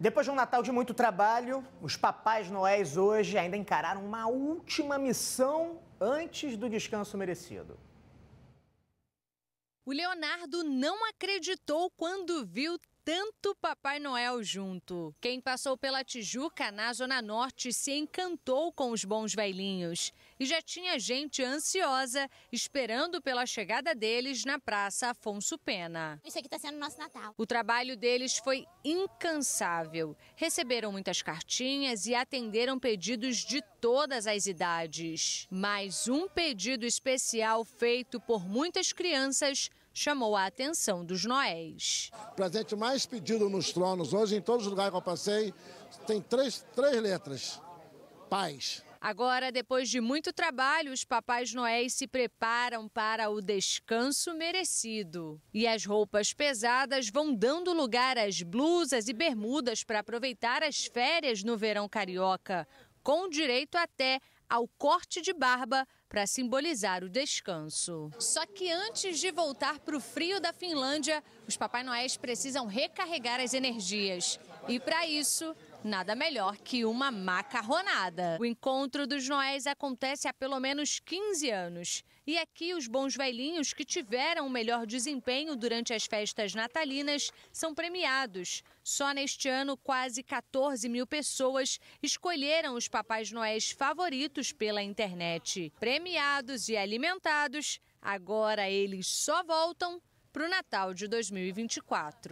Depois de um Natal de muito trabalho, os Papais Noéis hoje ainda encararam uma última missão antes do descanso merecido. O Leonardo não acreditou quando viu tanto Papai Noel junto. Quem passou pela Tijuca, na Zona Norte, se encantou com os bons velhinhos. E já tinha gente ansiosa esperando pela chegada deles na Praça Afonso Pena. Isso aqui está sendo nosso Natal. O trabalho deles foi incansável. Receberam muitas cartinhas e atenderam pedidos de todas as idades. Mais um pedido especial feito por muitas crianças chamou a atenção dos noéis. O presente mais pedido nos tronos hoje, em todos os lugares que eu passei, tem três, três letras: paz. Agora, depois de muito trabalho, os papais noéis se preparam para o descanso merecido. E as roupas pesadas vão dando lugar às blusas e bermudas para aproveitar as férias no verão carioca, com direito até ao corte de barba para simbolizar o descanso. Só que antes de voltar para o frio da Finlândia, os Papai Noéis precisam recarregar as energias. E para isso, Nada melhor que uma macarronada. O encontro dos Noéis acontece há pelo menos 15 anos. E aqui, os bons velhinhos que tiveram o melhor desempenho durante as festas natalinas são premiados. Só neste ano, quase 14 mil pessoas escolheram os Papais Noéis favoritos pela internet. Premiados e alimentados, agora eles só voltam para o Natal de 2024.